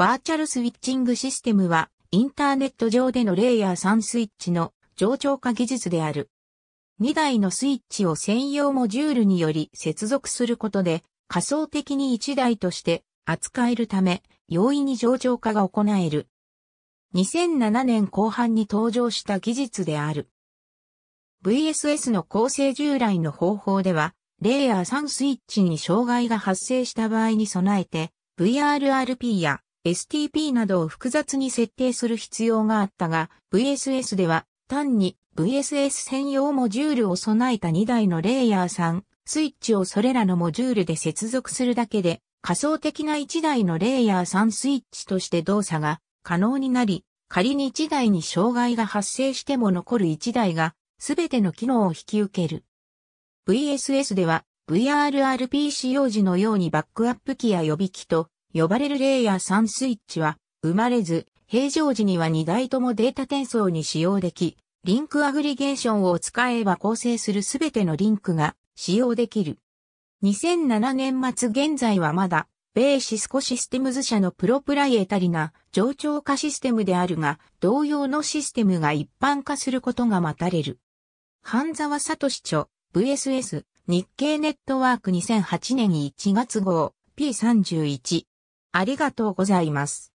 バーチャルスイッチングシステムは、インターネット上でのレイヤー3スイッチの冗長化技術である。2台のスイッチを専用モジュールにより接続することで、仮想的に1台として扱えるため、容易に冗長化が行える。2007年後半に登場した技術である。VSS の構成従来の方法では、レイヤー3スイッチに障害が発生した場合に備えて、VRRP や STP などを複雑に設定する必要があったが、VSS では単に VSS 専用モジュールを備えた2台のレイヤー3、スイッチをそれらのモジュールで接続するだけで、仮想的な1台のレイヤー3スイッチとして動作が可能になり、仮に1台に障害が発生しても残る1台が、すべての機能を引き受ける。VSS では、VRRP 使用時のようにバックアップ機や予備機と呼ばれるレイヤー3スイッチは生まれず、平常時には2台ともデータ転送に使用でき、リンクアグリゲーションを使えば構成するすべてのリンクが使用できる。2007年末現在はまだ、ベーシスコシステムズ社のプロプライエタリな冗長化システムであるが、同様のシステムが一般化することが待たれる。半沢聡著 VSS 日経ネットワーク2008年1月号 P31 ありがとうございます。